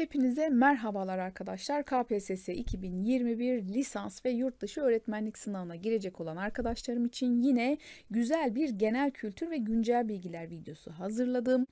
Hepinize merhabalar arkadaşlar. KPSS 2021 lisans ve yurt dışı öğretmenlik sınavına girecek olan arkadaşlarım için yine güzel bir genel kültür ve güncel bilgiler videosu hazırladım.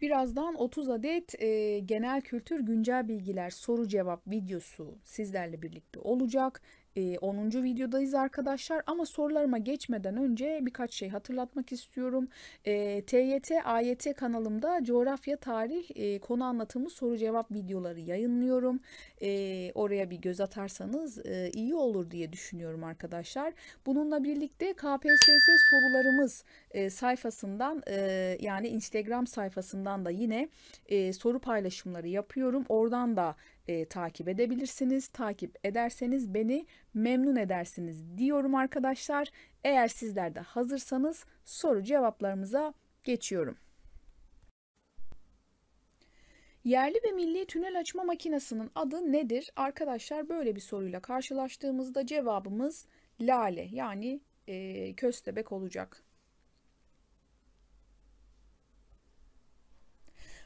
Birazdan 30 adet e, genel kültür güncel bilgiler soru cevap videosu sizlerle birlikte olacak e, ee, 10. videodayız arkadaşlar ama sorularıma geçmeden önce birkaç şey hatırlatmak istiyorum. E, ee, TYT AYT kanalımda coğrafya, tarih, e, konu anlatımı, soru cevap videoları yayınlıyorum. E, oraya bir göz atarsanız e, iyi olur diye düşünüyorum arkadaşlar. Bununla birlikte KPSS sorularımız e, sayfasından e, yani Instagram sayfasından da yine e, soru paylaşımları yapıyorum. Oradan da e, takip edebilirsiniz. Takip ederseniz beni memnun edersiniz diyorum arkadaşlar. Eğer sizler de hazırsanız soru cevaplarımıza geçiyorum. Yerli ve milli tünel açma makinesinin adı nedir? Arkadaşlar böyle bir soruyla karşılaştığımızda cevabımız lale yani e, köstebek olacak.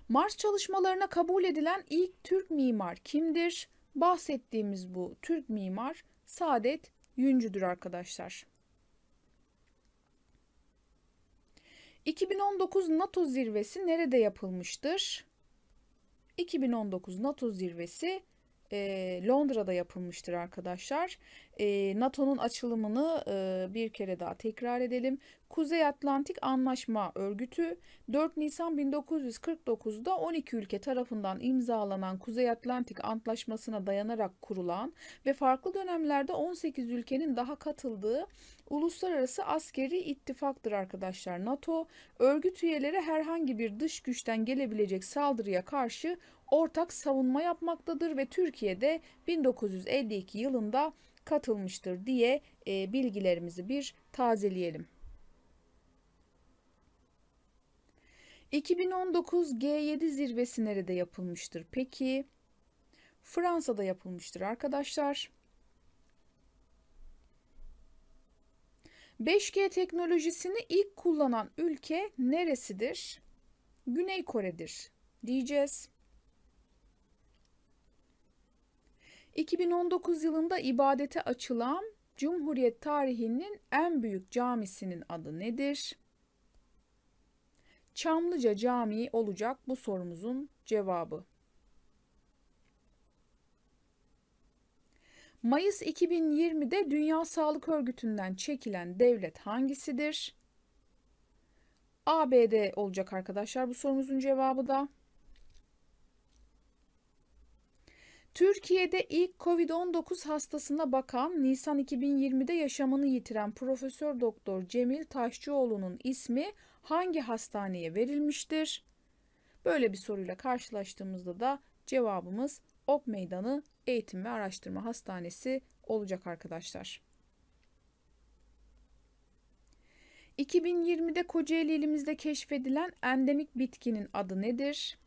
Mars çalışmalarına kabul edilen ilk Türk mimar kimdir? Bahsettiğimiz bu Türk mimar Saadet Yüncü'dür arkadaşlar. 2019 NATO zirvesi nerede yapılmıştır? 2019 NATO zirvesi e, Londra'da yapılmıştır arkadaşlar. NATO'nun açılımını bir kere daha tekrar edelim. Kuzey Atlantik Anlaşma Örgütü 4 Nisan 1949'da 12 ülke tarafından imzalanan Kuzey Atlantik Antlaşması'na dayanarak kurulan ve farklı dönemlerde 18 ülkenin daha katıldığı uluslararası askeri ittifaktır arkadaşlar. NATO örgüt üyeleri herhangi bir dış güçten gelebilecek saldırıya karşı ortak savunma yapmaktadır ve Türkiye'de 1952 yılında katılmıştır diye e, bilgilerimizi bir tazeleyelim. 2019 G7 zirvesi nerede yapılmıştır? Peki Fransa'da yapılmıştır arkadaşlar. 5G teknolojisini ilk kullanan ülke neresidir? Güney Kore'dir diyeceğiz. 2019 yılında ibadete açılan Cumhuriyet tarihinin en büyük camisinin adı nedir? Çamlıca Camii olacak bu sorumuzun cevabı. Mayıs 2020'de Dünya Sağlık Örgütü'nden çekilen devlet hangisidir? ABD olacak arkadaşlar bu sorumuzun cevabı da. Türkiye'de ilk COVID-19 hastasına bakan Nisan 2020'de yaşamını yitiren Profesör Doktor Cemil Taşçıoğlu'nun ismi hangi hastaneye verilmiştir? Böyle bir soruyla karşılaştığımızda da cevabımız Ok Meydanı Eğitim ve Araştırma Hastanesi olacak arkadaşlar. 2020'de Kocaeli ilimizde keşfedilen endemik bitkinin adı nedir?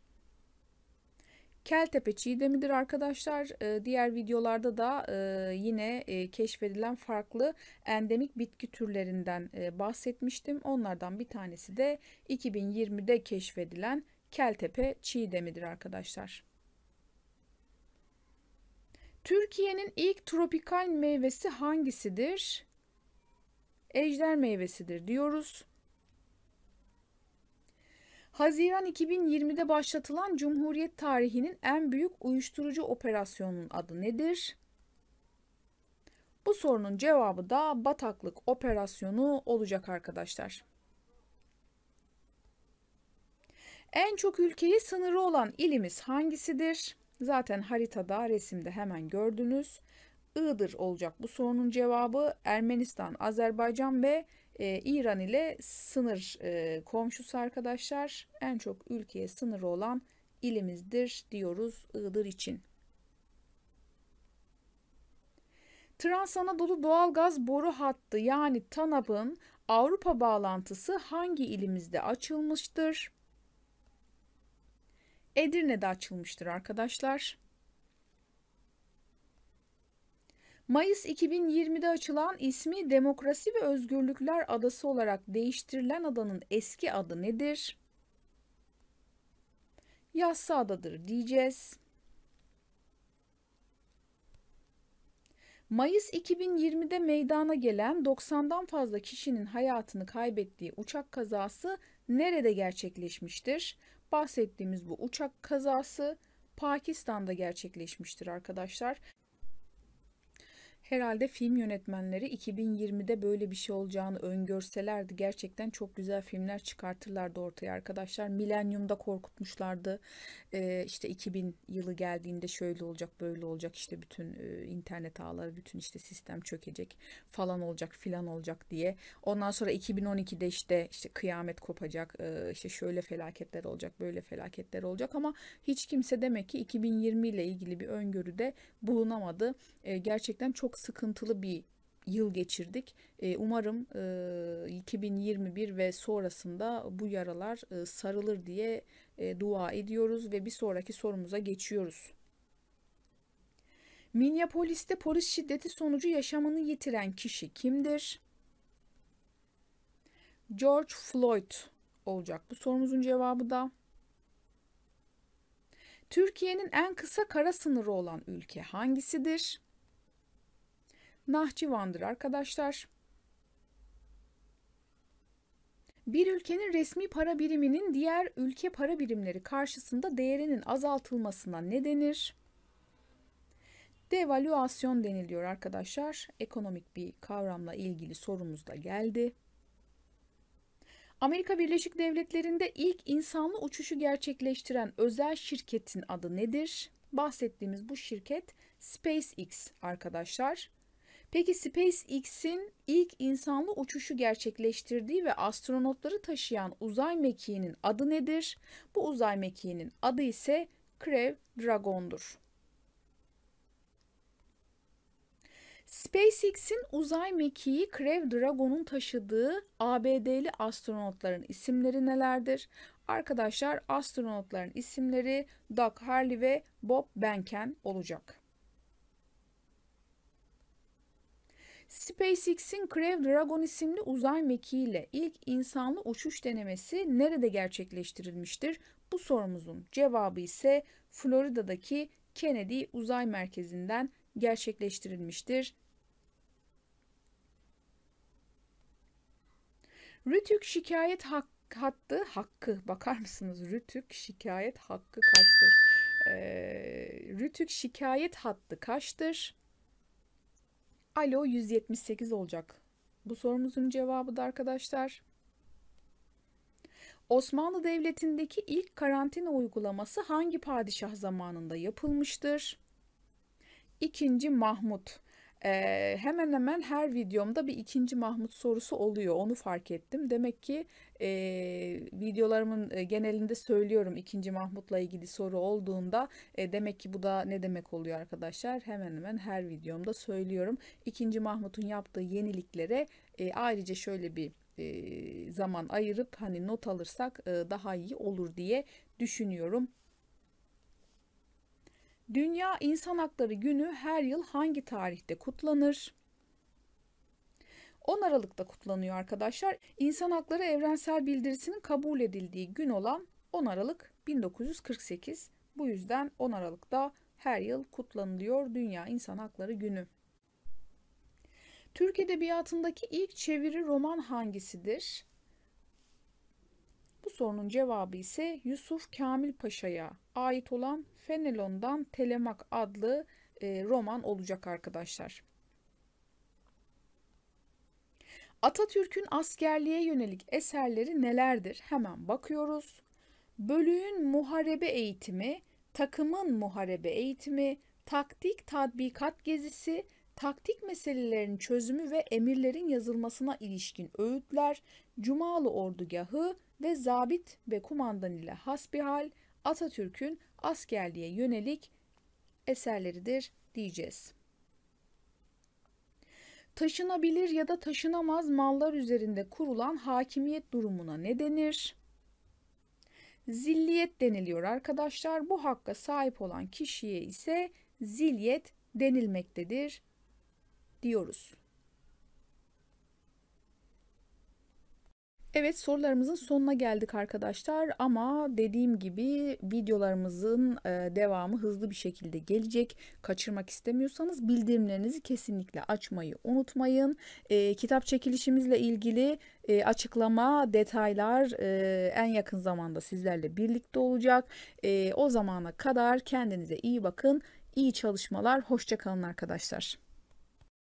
Keltepe çiğdemidir arkadaşlar. Ee, diğer videolarda da e, yine e, keşfedilen farklı endemik bitki türlerinden e, bahsetmiştim. Onlardan bir tanesi de 2020'de keşfedilen Keltepe çiğdemidir arkadaşlar. Türkiye'nin ilk tropikal meyvesi hangisidir? Ejder meyvesidir diyoruz. Haziran 2020'de başlatılan Cumhuriyet tarihinin en büyük uyuşturucu operasyonunun adı nedir? Bu sorunun cevabı da bataklık operasyonu olacak arkadaşlar. En çok ülkeyi sınırı olan ilimiz hangisidir? Zaten haritada, resimde hemen gördünüz. Iğdır olacak bu sorunun cevabı. Ermenistan, Azerbaycan ve e, İran ile sınır e, komşusu arkadaşlar. En çok ülkeye sınırı olan ilimizdir diyoruz Iğdır için. Trans Anadolu doğalgaz boru hattı yani TANAP'ın Avrupa bağlantısı hangi ilimizde açılmıştır? Edirne'de açılmıştır arkadaşlar. Mayıs 2020'de açılan ismi Demokrasi ve Özgürlükler Adası olarak değiştirilen adanın eski adı nedir? Yassı adadır diyeceğiz. Mayıs 2020'de meydana gelen 90'dan fazla kişinin hayatını kaybettiği uçak kazası nerede gerçekleşmiştir? Bahsettiğimiz bu uçak kazası Pakistan'da gerçekleşmiştir arkadaşlar. Herhalde film yönetmenleri 2020'de böyle bir şey olacağını öngörselerdi gerçekten çok güzel filmler çıkartırlardı ortaya arkadaşlar. Milenyumda korkutmuşlardı. Ee, işte 2000 yılı geldiğinde şöyle olacak böyle olacak işte bütün e, internet ağları bütün işte sistem çökecek falan olacak filan olacak diye. Ondan sonra 2012'de işte işte kıyamet kopacak e, işte şöyle felaketler olacak böyle felaketler olacak ama hiç kimse demek ki 2020 ile ilgili bir öngörü de bulunamadı. E, gerçekten çok sıkıntılı bir yıl geçirdik. E, umarım 2021 e, ve sonrasında bu yaralar e, sarılır diye dua ediyoruz ve bir sonraki sorumuza geçiyoruz. Minneapolis'te polis şiddeti sonucu yaşamını yitiren kişi kimdir? George Floyd olacak bu sorumuzun cevabı da. Türkiye'nin en kısa kara sınırı olan ülke hangisidir? Nahçıvan'dır arkadaşlar. Bir ülkenin resmi para biriminin diğer ülke para birimleri karşısında değerinin azaltılmasına ne denir? Devaluasyon deniliyor arkadaşlar. Ekonomik bir kavramla ilgili sorumuz da geldi. Amerika Birleşik Devletleri'nde ilk insanlı uçuşu gerçekleştiren özel şirketin adı nedir? Bahsettiğimiz bu şirket SpaceX arkadaşlar. Peki SpaceX'in ilk insanlı uçuşu gerçekleştirdiği ve astronotları taşıyan uzay mekiğinin adı nedir? Bu uzay mekiğinin adı ise Crew Dragon'dur. SpaceX'in uzay mekiği Crew Dragon'un taşıdığı ABD'li astronotların isimleri nelerdir? Arkadaşlar astronotların isimleri Doug Hurley ve Bob Behnken olacak. SpaceX'in Crew Dragon isimli uzay mekiğiyle ilk insanlı uçuş denemesi nerede gerçekleştirilmiştir? Bu sorumuzun cevabı ise Florida'daki Kennedy Uzay Merkezi'nden gerçekleştirilmiştir. Rütük şikayet hak, hattı hakkı bakar mısınız? Rütük şikayet hakkı kaçtır? Ee, Rütük şikayet hattı kaçtır? Alo 178 olacak. Bu sorumuzun cevabı da arkadaşlar Osmanlı Devleti'ndeki ilk karantina uygulaması hangi padişah zamanında yapılmıştır? 2. Mahmut ee, hemen hemen her videomda bir ikinci Mahmut sorusu oluyor. Onu fark ettim. Demek ki e, videolarımın genelinde söylüyorum ikinci Mahmut'la ilgili soru olduğunda e, demek ki bu da ne demek oluyor arkadaşlar? Hemen hemen her videomda söylüyorum. İkinci Mahmut'un yaptığı yeniliklere e, ayrıca şöyle bir e, zaman ayırıp hani not alırsak e, daha iyi olur diye düşünüyorum Dünya İnsan Hakları Günü her yıl hangi tarihte kutlanır? 10 Aralık'ta kutlanıyor arkadaşlar. İnsan Hakları Evrensel Bildirisi'nin kabul edildiği gün olan 10 Aralık 1948. Bu yüzden 10 Aralık'ta her yıl kutlanılıyor Dünya İnsan Hakları Günü. Türk Edebiyatı'ndaki ilk çeviri roman hangisidir? sorunun cevabı ise Yusuf Kamil Paşa'ya ait olan Fenelon'dan Telemak adlı e, roman olacak arkadaşlar. Atatürk'ün askerliğe yönelik eserleri nelerdir? Hemen bakıyoruz. Bölüğün muharebe eğitimi, takımın muharebe eğitimi, taktik tadbikat gezisi, taktik meselelerin çözümü ve emirlerin yazılmasına ilişkin öğütler, Cumalı ordugahı ve zabit ve kumandan ile hasbihal Atatürk'ün askerliğe yönelik eserleridir diyeceğiz. Taşınabilir ya da taşınamaz mallar üzerinde kurulan hakimiyet durumuna ne denir? Zilliyet deniliyor arkadaşlar. Bu hakka sahip olan kişiye ise zilyet denilmektedir diyoruz. Evet sorularımızın sonuna geldik arkadaşlar ama dediğim gibi videolarımızın e, devamı hızlı bir şekilde gelecek. Kaçırmak istemiyorsanız bildirimlerinizi kesinlikle açmayı unutmayın. E, kitap çekilişimizle ilgili e, açıklama, detaylar e, en yakın zamanda sizlerle birlikte olacak. E, o zamana kadar kendinize iyi bakın, iyi çalışmalar, hoşçakalın arkadaşlar.